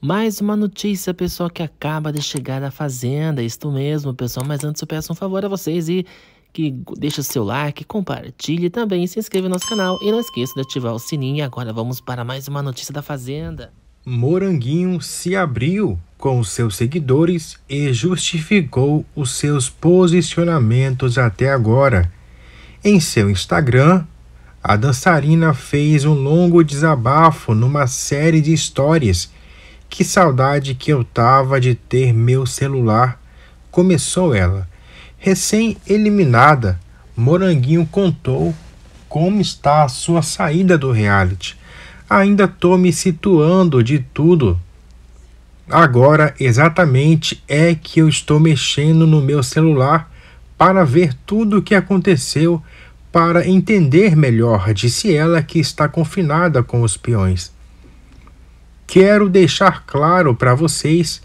Mais uma notícia, pessoal, que acaba de chegar da fazenda. Isto mesmo, pessoal. Mas antes eu peço um favor a vocês e que deixa seu like, compartilhe também, se inscreva no nosso canal e não esqueça de ativar o sininho. Agora vamos para mais uma notícia da fazenda. Moranguinho se abriu com seus seguidores e justificou os seus posicionamentos até agora. Em seu Instagram, a dançarina fez um longo desabafo numa série de histórias. Que saudade que eu tava de ter meu celular, começou ela. Recém-eliminada, Moranguinho contou como está a sua saída do reality. Ainda tô me situando de tudo. Agora exatamente é que eu estou mexendo no meu celular para ver tudo o que aconteceu, para entender melhor, disse ela que está confinada com os peões. Quero deixar claro para vocês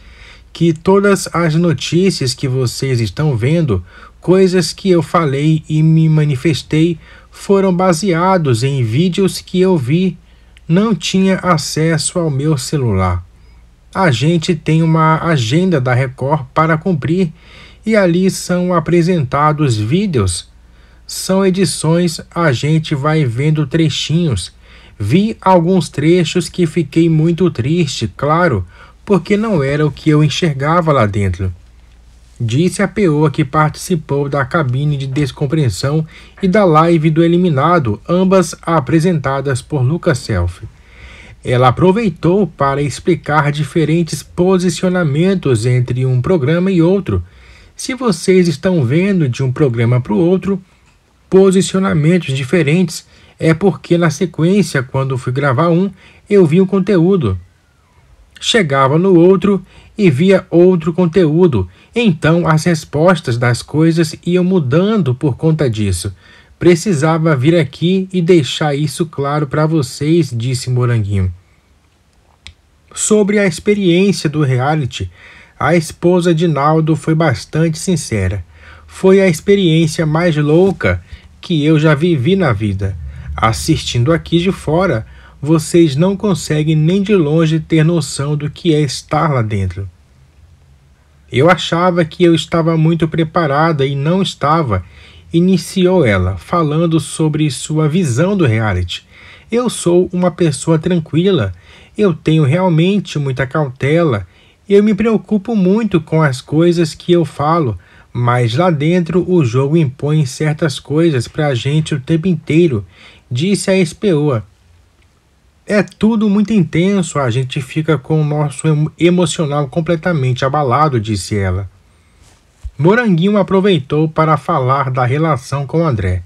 que todas as notícias que vocês estão vendo, coisas que eu falei e me manifestei, foram baseados em vídeos que eu vi. Não tinha acesso ao meu celular. A gente tem uma agenda da Record para cumprir e ali são apresentados vídeos. São edições, a gente vai vendo trechinhos Vi alguns trechos que fiquei muito triste, claro, porque não era o que eu enxergava lá dentro. Disse a peoa que participou da cabine de descompreensão e da live do eliminado, ambas apresentadas por Lucas Self. Ela aproveitou para explicar diferentes posicionamentos entre um programa e outro. Se vocês estão vendo de um programa para o outro, posicionamentos diferentes é porque na sequência, quando fui gravar um, eu vi o conteúdo. Chegava no outro e via outro conteúdo. Então as respostas das coisas iam mudando por conta disso. Precisava vir aqui e deixar isso claro para vocês, disse Moranguinho. Sobre a experiência do reality, a esposa de Naldo foi bastante sincera. Foi a experiência mais louca que eu já vivi na vida. Assistindo aqui de fora, vocês não conseguem nem de longe ter noção do que é estar lá dentro. Eu achava que eu estava muito preparada e não estava, iniciou ela, falando sobre sua visão do reality. Eu sou uma pessoa tranquila, eu tenho realmente muita cautela, eu me preocupo muito com as coisas que eu falo, mas lá dentro o jogo impõe certas coisas para a gente o tempo inteiro disse a Espeoa. É tudo muito intenso, a gente fica com o nosso emocional completamente abalado, disse ela. Moranguinho aproveitou para falar da relação com André.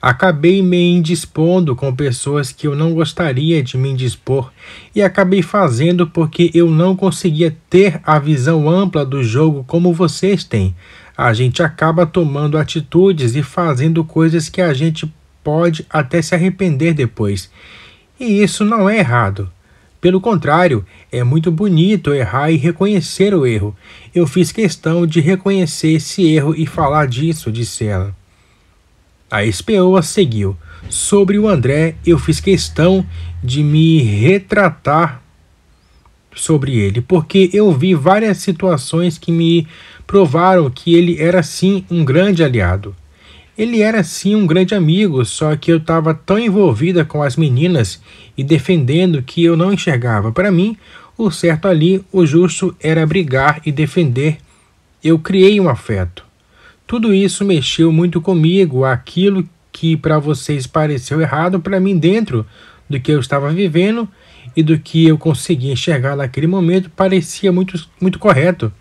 Acabei me indispondo com pessoas que eu não gostaria de me indispor e acabei fazendo porque eu não conseguia ter a visão ampla do jogo como vocês têm. A gente acaba tomando atitudes e fazendo coisas que a gente pode até se arrepender depois. E isso não é errado. Pelo contrário, é muito bonito errar e reconhecer o erro. Eu fiz questão de reconhecer esse erro e falar disso, disse ela. A espeoa seguiu. Sobre o André, eu fiz questão de me retratar sobre ele, porque eu vi várias situações que me provaram que ele era sim um grande aliado. Ele era sim um grande amigo, só que eu estava tão envolvida com as meninas e defendendo que eu não enxergava. Para mim, o certo ali, o justo era brigar e defender. Eu criei um afeto. Tudo isso mexeu muito comigo, aquilo que para vocês pareceu errado, para mim, dentro do que eu estava vivendo e do que eu conseguia enxergar naquele momento, parecia muito, muito correto.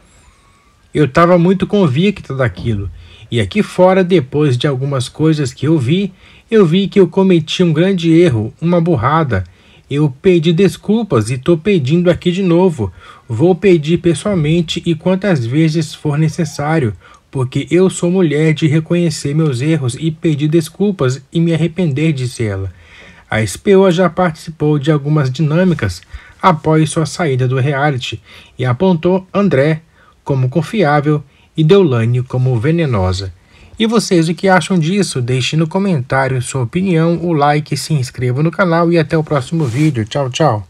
Eu estava muito convicta daquilo, e aqui fora, depois de algumas coisas que eu vi, eu vi que eu cometi um grande erro, uma burrada. Eu pedi desculpas e estou pedindo aqui de novo. Vou pedir pessoalmente e quantas vezes for necessário, porque eu sou mulher de reconhecer meus erros e pedir desculpas e me arrepender, disse ela. A Spo já participou de algumas dinâmicas após sua saída do reality e apontou André como confiável e Deulane como venenosa. E vocês o que acham disso? Deixe no comentário sua opinião, o like, se inscreva no canal e até o próximo vídeo. Tchau, tchau!